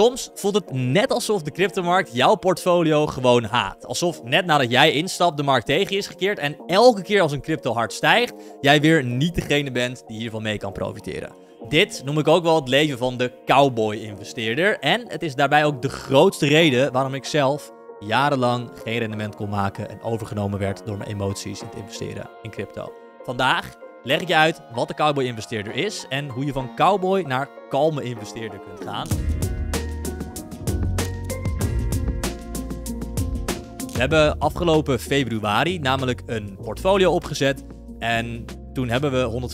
Soms voelt het net alsof de cryptomarkt jouw portfolio gewoon haat. Alsof net nadat jij instapt de markt tegen je is gekeerd en elke keer als een crypto hard stijgt, jij weer niet degene bent die hiervan mee kan profiteren. Dit noem ik ook wel het leven van de cowboy-investeerder en het is daarbij ook de grootste reden waarom ik zelf jarenlang geen rendement kon maken en overgenomen werd door mijn emoties in het investeren in crypto. Vandaag leg ik je uit wat de cowboy-investeerder is en hoe je van cowboy naar kalme investeerder kunt gaan. We hebben afgelopen februari namelijk een portfolio opgezet. En toen hebben we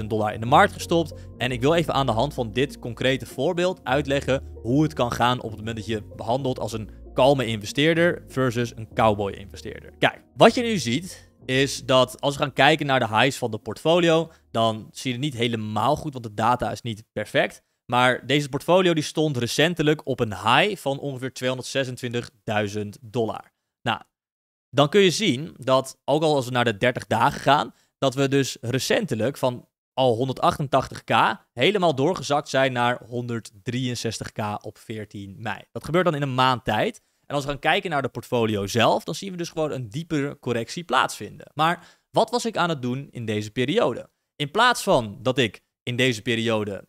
150.000 dollar in de markt gestopt. En ik wil even aan de hand van dit concrete voorbeeld uitleggen hoe het kan gaan op het moment dat je behandelt als een kalme investeerder versus een cowboy investeerder. Kijk, wat je nu ziet is dat als we gaan kijken naar de highs van de portfolio, dan zie je het niet helemaal goed, want de data is niet perfect. Maar deze portfolio die stond recentelijk op een high van ongeveer 226.000 dollar. Nou, dan kun je zien dat, ook al als we naar de 30 dagen gaan, dat we dus recentelijk van al 188k helemaal doorgezakt zijn naar 163k op 14 mei. Dat gebeurt dan in een maand tijd. En als we gaan kijken naar de portfolio zelf, dan zien we dus gewoon een diepere correctie plaatsvinden. Maar wat was ik aan het doen in deze periode? In plaats van dat ik in deze periode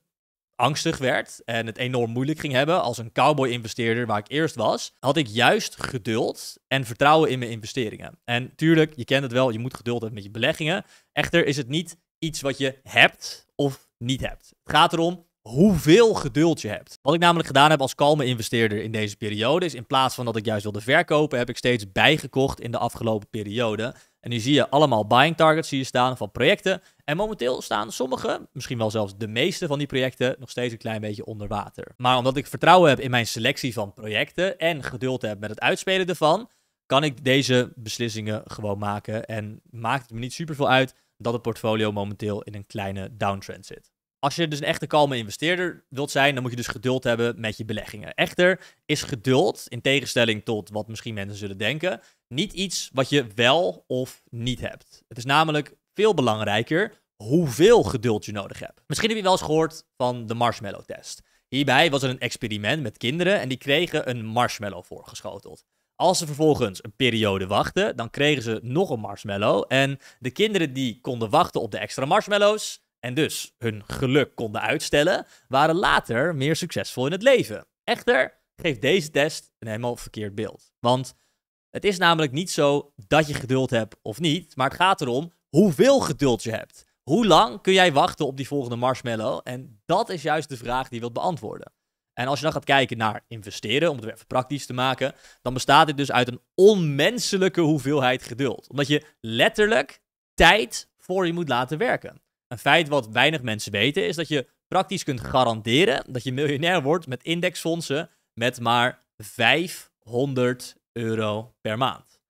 angstig werd en het enorm moeilijk ging hebben als een cowboy-investeerder waar ik eerst was, had ik juist geduld en vertrouwen in mijn investeringen. En tuurlijk, je kent het wel, je moet geduld hebben met je beleggingen. Echter is het niet iets wat je hebt of niet hebt. Het gaat erom hoeveel geduld je hebt. Wat ik namelijk gedaan heb als kalme investeerder in deze periode is in plaats van dat ik juist wilde verkopen, heb ik steeds bijgekocht in de afgelopen periode. En hier zie je allemaal buying targets zie staan van projecten. En momenteel staan sommige, misschien wel zelfs de meeste van die projecten, nog steeds een klein beetje onder water. Maar omdat ik vertrouwen heb in mijn selectie van projecten en geduld heb met het uitspelen ervan, kan ik deze beslissingen gewoon maken. En maakt het me niet super veel uit dat het portfolio momenteel in een kleine downtrend zit. Als je dus een echte kalme investeerder wilt zijn, dan moet je dus geduld hebben met je beleggingen. Echter is geduld, in tegenstelling tot wat misschien mensen zullen denken, niet iets wat je wel of niet hebt. Het is namelijk veel belangrijker hoeveel geduld je nodig hebt. Misschien heb je wel eens gehoord van de marshmallow-test. Hierbij was er een experiment met kinderen en die kregen een marshmallow voorgeschoteld. Als ze vervolgens een periode wachten, dan kregen ze nog een marshmallow. En de kinderen die konden wachten op de extra marshmallows, en dus hun geluk konden uitstellen, waren later meer succesvol in het leven. Echter geeft deze test een helemaal verkeerd beeld. Want het is namelijk niet zo dat je geduld hebt of niet, maar het gaat erom hoeveel geduld je hebt. Hoe lang kun jij wachten op die volgende marshmallow? En dat is juist de vraag die je wilt beantwoorden. En als je dan gaat kijken naar investeren, om het even praktisch te maken, dan bestaat dit dus uit een onmenselijke hoeveelheid geduld. Omdat je letterlijk tijd voor je moet laten werken. Een feit wat weinig mensen weten is dat je praktisch kunt garanderen dat je miljonair wordt met indexfondsen met maar 500 euro per maand.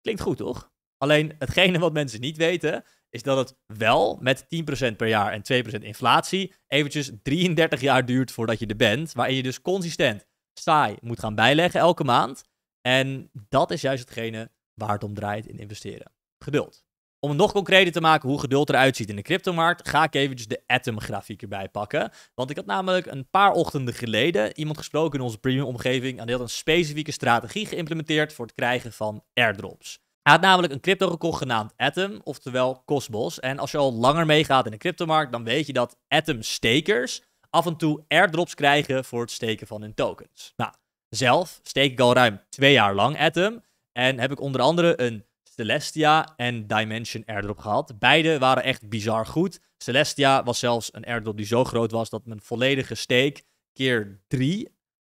Klinkt goed, toch? Alleen hetgene wat mensen niet weten is dat het wel met 10% per jaar en 2% inflatie eventjes 33 jaar duurt voordat je er bent, waarin je dus consistent saai moet gaan bijleggen elke maand. En dat is juist hetgene waar het om draait in investeren. Geduld. Om het nog concreter te maken hoe geduld eruit ziet in de cryptomarkt, ga ik eventjes de Atom-grafiek erbij pakken. Want ik had namelijk een paar ochtenden geleden iemand gesproken in onze premium-omgeving en die had een specifieke strategie geïmplementeerd voor het krijgen van airdrops. Hij had namelijk een crypto gekocht genaamd Atom, oftewel Cosmos. En als je al langer meegaat in de cryptomarkt, dan weet je dat atom stakers af en toe airdrops krijgen voor het steken van hun tokens. Nou, zelf steek ik al ruim twee jaar lang Atom en heb ik onder andere een Celestia en Dimension airdrop gehad. Beide waren echt bizar goed. Celestia was zelfs een airdrop die zo groot was dat mijn volledige steek keer drie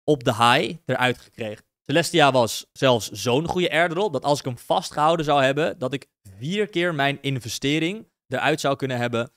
op de high eruit gekregen. Celestia was zelfs zo'n goede airdrop dat als ik hem vastgehouden zou hebben, dat ik vier keer mijn investering eruit zou kunnen hebben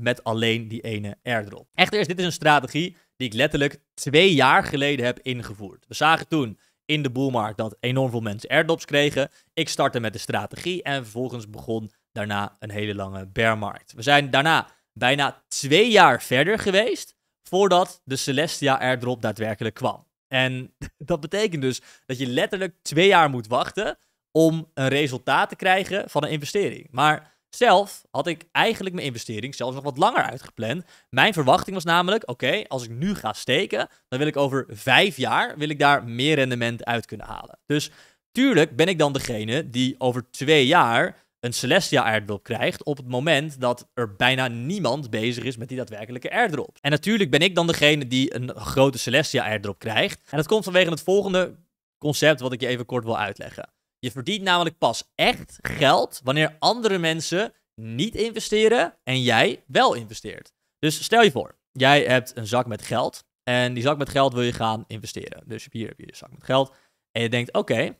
met alleen die ene airdrop. Echter, dit is een strategie die ik letterlijk twee jaar geleden heb ingevoerd. We zagen toen in de boelmarkt dat enorm veel mensen airdrops kregen. Ik startte met de strategie en vervolgens begon daarna een hele lange bearmarkt. We zijn daarna bijna twee jaar verder geweest voordat de Celestia airdrop daadwerkelijk kwam. En dat betekent dus dat je letterlijk twee jaar moet wachten om een resultaat te krijgen van een investering. Maar zelf had ik eigenlijk mijn investering zelfs nog wat langer uitgepland. Mijn verwachting was namelijk, oké, als ik nu ga steken, dan wil ik over vijf jaar wil ik daar meer rendement uit kunnen halen. Dus tuurlijk ben ik dan degene die over twee jaar een Celestia airdrop krijgt op het moment dat er bijna niemand bezig is met die daadwerkelijke airdrop. En natuurlijk ben ik dan degene die een grote Celestia airdrop krijgt. En dat komt vanwege het volgende concept wat ik je even kort wil uitleggen. Je verdient namelijk pas echt geld wanneer andere mensen niet investeren en jij wel investeert. Dus stel je voor, jij hebt een zak met geld en die zak met geld wil je gaan investeren. Dus hier heb je de zak met geld en je denkt, oké,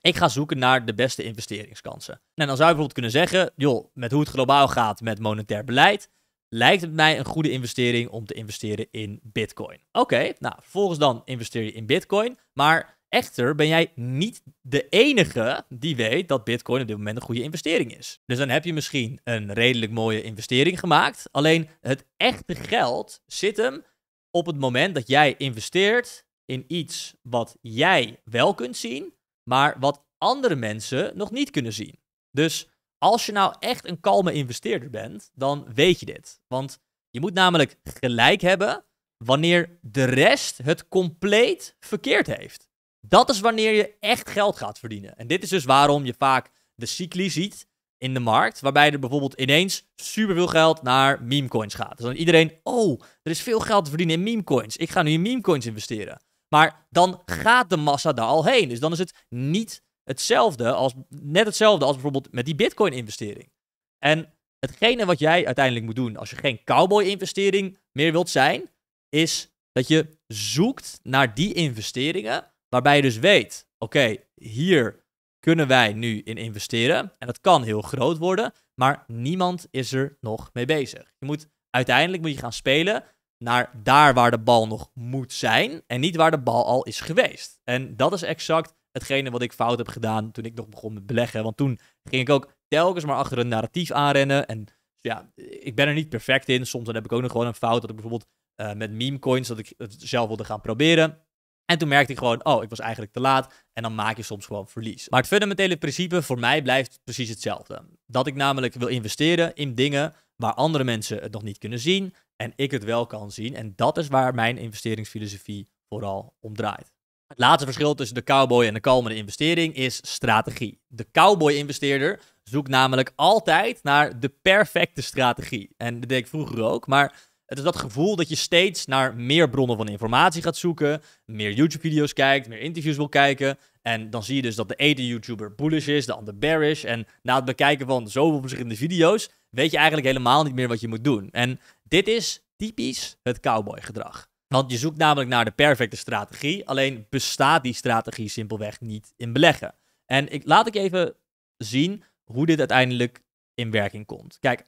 ik ga zoeken naar de beste investeringskansen. En dan zou je bijvoorbeeld kunnen zeggen, joh, met hoe het globaal gaat met monetair beleid, lijkt het mij een goede investering om te investeren in Bitcoin. Oké, nou, volgens dan investeer je in Bitcoin, maar Echter ben jij niet de enige die weet dat Bitcoin op dit moment een goede investering is. Dus dan heb je misschien een redelijk mooie investering gemaakt. Alleen het echte geld zit hem op het moment dat jij investeert in iets wat jij wel kunt zien, maar wat andere mensen nog niet kunnen zien. Dus als je nou echt een kalme investeerder bent, dan weet je dit. Want je moet namelijk gelijk hebben wanneer de rest het compleet verkeerd heeft. Dat is wanneer je echt geld gaat verdienen. En dit is dus waarom je vaak de cycli ziet in de markt, waarbij er bijvoorbeeld ineens superveel geld naar memecoins gaat. Dus dan iedereen, oh, er is veel geld te verdienen in memecoins. Ik ga nu in memecoins investeren. Maar dan gaat de massa daar al heen. Dus dan is het niet hetzelfde als, net hetzelfde als bijvoorbeeld met die bitcoin-investering. En hetgene wat jij uiteindelijk moet doen als je geen cowboy-investering meer wilt zijn, is dat je zoekt naar die investeringen Waarbij je dus weet, oké, hier kunnen wij nu in investeren. En dat kan heel groot worden, maar niemand is er nog mee bezig. Je moet uiteindelijk moet je gaan spelen naar daar waar de bal nog moet zijn en niet waar de bal al is geweest. En dat is exact hetgene wat ik fout heb gedaan toen ik nog begon met beleggen. Want toen ging ik ook telkens maar achter een narratief aanrennen. En ja, ik ben er niet perfect in. Soms dan heb ik ook nog gewoon een fout dat ik bijvoorbeeld eh, met meme coins dat ik het zelf wilde gaan proberen. En toen merkte ik gewoon, oh, ik was eigenlijk te laat. En dan maak je soms gewoon verlies. Maar het fundamentele principe voor mij blijft precies hetzelfde. Dat ik namelijk wil investeren in dingen waar andere mensen het nog niet kunnen zien. En ik het wel kan zien. En dat is waar mijn investeringsfilosofie vooral om draait. Het laatste verschil tussen de cowboy en de kalmere investering is strategie. De cowboy-investeerder zoekt namelijk altijd naar de perfecte strategie. En dat deed ik vroeger ook, maar het is dat gevoel dat je steeds naar meer bronnen van informatie gaat zoeken, meer YouTube-video's kijkt, meer interviews wil kijken. En dan zie je dus dat de ene YouTuber bullish is, de ander bearish. En na het bekijken van zoveel verschillende video's, weet je eigenlijk helemaal niet meer wat je moet doen. En dit is typisch het cowboy-gedrag. Want je zoekt namelijk naar de perfecte strategie, alleen bestaat die strategie simpelweg niet in beleggen. En ik, laat ik even zien hoe dit uiteindelijk in werking komt. Kijk,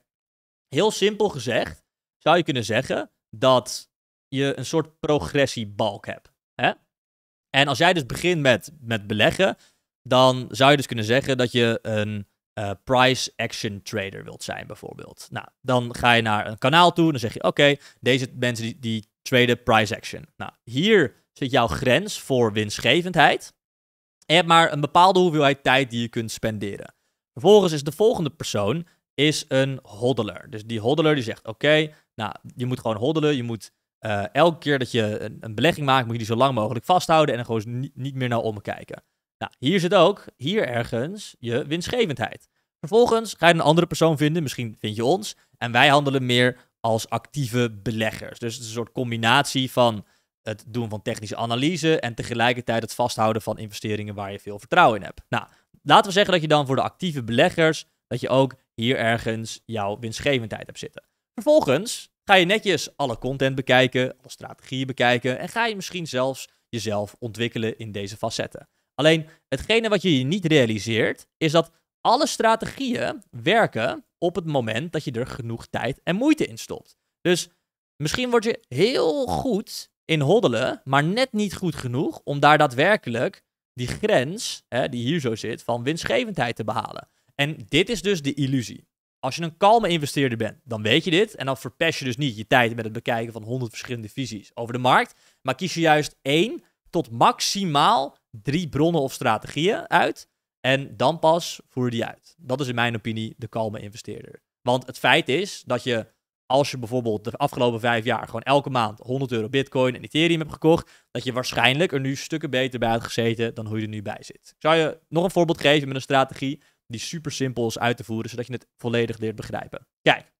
heel simpel gezegd, zou je kunnen zeggen dat je een soort progressiebalk hebt. Hè? En als jij dus begint met, met beleggen, dan zou je dus kunnen zeggen dat je een eh, price action trader wilt zijn, bijvoorbeeld. Nou, dan ga je naar een kanaal toe en dan zeg je: Oké, deze mensen die, die traden price action. Nou, hier zit jouw grens voor winstgevendheid. En je hebt maar een bepaalde hoeveelheid tijd die je kunt spenderen. Vervolgens is de volgende persoon is een hodler. Dus die hodler die zegt: Oké, nou, je moet gewoon hoddelen. Je moet eh, elke keer dat je een, een, belegging maakt, moet je die zo lang mogelijk vasthouden en dan gewoon niet meer naar omkijken. Nou, hier zit ook, hier ergens, je winstgevendheid. Vervolgens ga je een andere persoon vinden, misschien vind je ons. En wij handelen meer als actieve beleggers. Dus het is een soort combinatie van het doen van technische analyse en tegelijkertijd het vasthouden van investeringen waar je veel vertrouwen in hebt. Nou, laten we zeggen dat je dan voor de actieve beleggers, dat je ook hier ergens jouw winstgevendheid hebt zitten. Vervolgens ga je netjes alle content bekijken, alle strategieën bekijken en ga je misschien zelfs jezelf ontwikkelen in deze facetten. Alleen hetgene wat je je niet realiseert, is dat alle strategieën werken op het moment dat je er genoeg tijd en moeite in stopt. Dus misschien word je heel goed in hoddelen, maar net niet goed genoeg om daar daadwerkelijk die grens, hè, die hier zo zit, van winstgevendheid te behalen. En dit is dus de illusie. Als je een kalme investeerder bent, dan weet je dit. En dan verpest je dus niet je tijd met het bekijken van 100 verschillende visies over de markt. Maar kies je juist één tot maximaal drie bronnen of strategieën uit. En dan pas voer je die uit. Dat is in mijn opinie de kalme investeerder. Want het feit is dat je, als je bijvoorbeeld de afgelopen vijf jaar gewoon elke maand 100 euro Bitcoin en Ethereum hebt gekocht, dat je waarschijnlijk er nu stukken beter bij had gezeten dan hoe je er nu bij zit. Ik zou je nog een voorbeeld geven met een strategie die super simpel is uit te voeren, zodat je het volledig leert begrijpen. Kijk,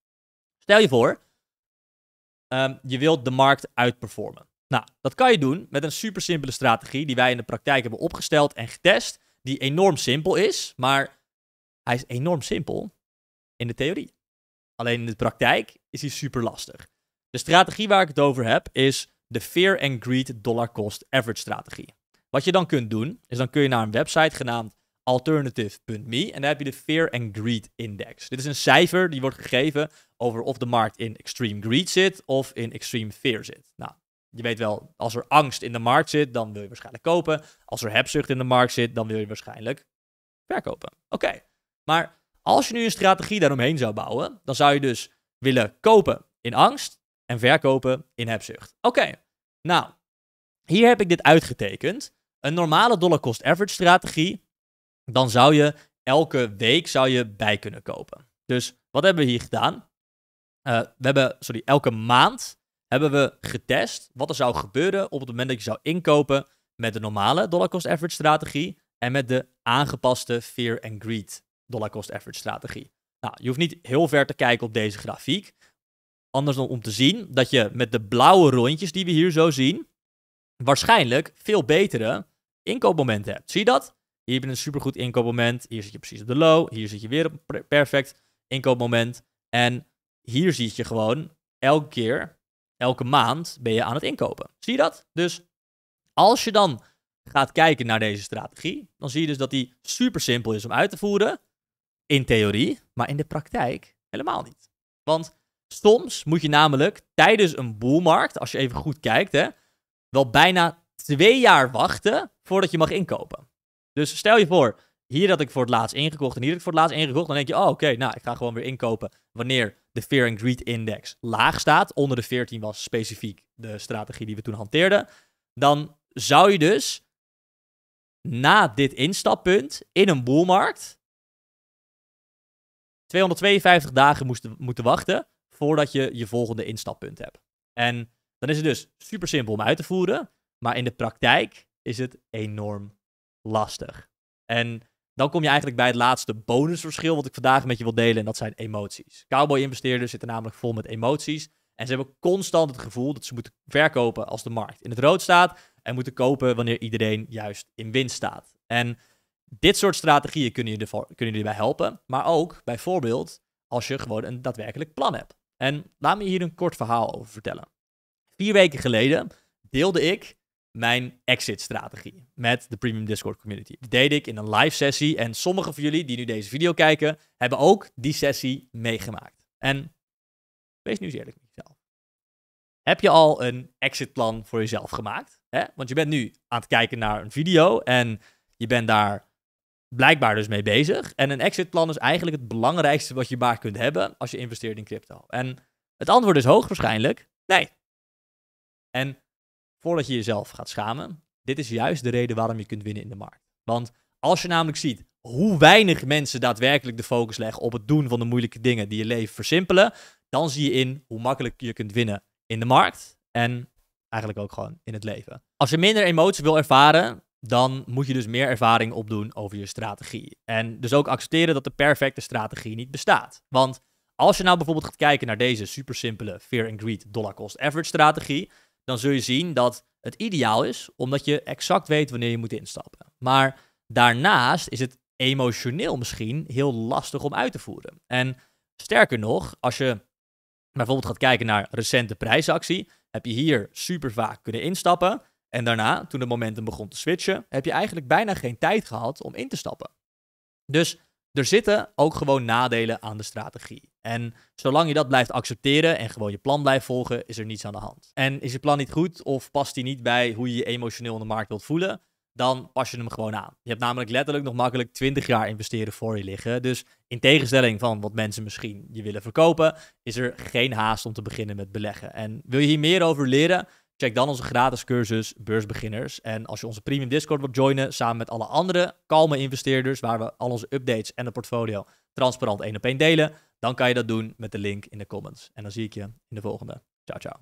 stel je voor, ehm, je wilt de markt uitperformen. Nou, dat kan je doen met een super simpele strategie die wij in de praktijk hebben opgesteld en getest, die enorm simpel is, maar hij is enorm simpel in de theorie. Alleen in de praktijk is hij super lastig. De strategie waar ik het over heb is de Fear and Greed Dollar Cost Average strategie. Wat je dan kunt doen, is dan kun je naar een website genaamd alternative.me. En daar heb je de Fear and Greed Index. Dit is een cijfer die wordt gegeven over of de markt in extreme greed zit of in extreme fear zit. Nou, je weet wel, als er angst in de markt zit, dan wil je waarschijnlijk kopen. Als er hebzucht in de markt zit, dan wil je waarschijnlijk verkopen. Oké, maar als je nu een strategie daaromheen zou bouwen, dan zou je dus willen kopen in angst en verkopen in hebzucht. Oké, nou, hier heb ik dit uitgetekend. Een normale dollar-cost-average strategie dan zou je elke week zou je bij kunnen kopen. Dus wat hebben we hier gedaan? Eh, we hebben, sorry, elke maand hebben we getest wat er zou gebeuren op het moment dat je zou inkopen met de normale dollar cost average strategie en met de aangepaste fear and greed dollar cost average strategie. Nou, je hoeft niet heel ver te kijken op deze grafiek. Anders dan om te zien dat je met de blauwe rondjes die we hier zo zien, waarschijnlijk veel betere inkoopmomenten hebt. Zie je dat? Hier heb je een supergoed inkoopmoment. Hier zit je precies op de low. Hier zit je weer op een perfect inkoopmoment. En hier zie je gewoon elke keer, elke maand ben je aan het inkopen. Zie je dat? Dus als je dan gaat kijken naar deze strategie, dan zie je dus dat die super simpel is om uit te voeren. In theorie, maar in de praktijk helemaal niet. Want soms moet je namelijk tijdens een boelmarkt, als je even goed kijkt, hè, wel bijna twee jaar wachten voordat je mag inkopen. Dus stel je voor, hier had ik voor het laatst ingekocht en hier had ik voor het laatst ingekocht. Dan denk je, oh oké, nou ik ga gewoon weer inkopen wanneer de Fear and Greed Index laag staat. Onder de 14 was specifiek de strategie die we toen hanteerden. Dan zou je dus na dit instappunt in een boelmarkt 252 dagen moesten, moeten wachten voordat je je volgende instappunt hebt. En dan is het dus super simpel om uit te voeren, maar in de praktijk is het enorm lastig. En dan kom je eigenlijk bij het laatste bonusverschil wat ik vandaag met je wil delen en dat zijn emoties. Cowboy-investeerders zitten namelijk vol met emoties en ze hebben constant het gevoel dat ze moeten verkopen als de markt in het rood staat en moeten kopen wanneer iedereen juist in winst staat. En dit soort strategieën kunnen je, kunnen je erbij helpen, maar ook bijvoorbeeld als je gewoon een daadwerkelijk plan hebt. En laat me hier een kort verhaal over vertellen. Vier weken geleden deelde ik mijn exit-strategie met de Premium Discord community. Dat deed ik in een live sessie en sommige van jullie die nu deze video kijken, hebben ook die sessie meegemaakt. En wees nu eens eerlijk met jezelf. Heb je al een exitplan voor jezelf gemaakt? Hè? Want je bent nu aan het kijken naar een video en je bent daar blijkbaar dus mee bezig. En een exitplan is eigenlijk het belangrijkste wat je maar kunt hebben als je investeert in crypto. En het antwoord is hoogwaarschijnlijk nee. En voordat je jezelf gaat schamen. Dit is juist de reden waarom je kunt winnen in de markt. Want als je namelijk ziet hoe weinig mensen daadwerkelijk de focus leggen op het doen van de moeilijke dingen die je leven versimpelen, dan zie je in hoe makkelijk je kunt winnen in de markt en eigenlijk ook gewoon in het leven. Als je minder emoties wil ervaren, dan moet je dus meer ervaring opdoen over je strategie. En dus ook accepteren dat de perfecte strategie niet bestaat. Want als je nou bijvoorbeeld gaat kijken naar deze super simpele fear and greed dollar cost average strategie, dan zul je zien dat het ideaal is, omdat je exact weet wanneer je moet instappen. Maar daarnaast is het emotioneel misschien heel lastig om uit te voeren. En sterker nog, als je bijvoorbeeld gaat kijken naar recente prijsactie, heb je hier super vaak kunnen instappen. En daarna, toen het momentum begon te switchen, heb je eigenlijk bijna geen tijd gehad om in te stappen. Dus er zitten ook gewoon nadelen aan de strategie. En zolang je dat blijft accepteren en gewoon je plan blijft volgen, is er niets aan de hand. En is je plan niet goed of past die niet bij hoe je je emotioneel in de markt wilt voelen, dan pas je hem gewoon aan. Je hebt namelijk letterlijk nog makkelijk 20 jaar investeren voor je liggen. Dus in tegenstelling van wat mensen misschien je willen verkopen, is er geen haast om te beginnen met beleggen. En wil je hier meer over leren? Check dan onze gratis cursus Beursbeginners. En als je onze premium Discord wilt joinen, samen met alle andere kalme investeerders, waar we al onze updates en het portfolio transparant één op één delen, dan kan je dat doen met de link in de comments. En dan zie ik je in de volgende. Ciao, ciao.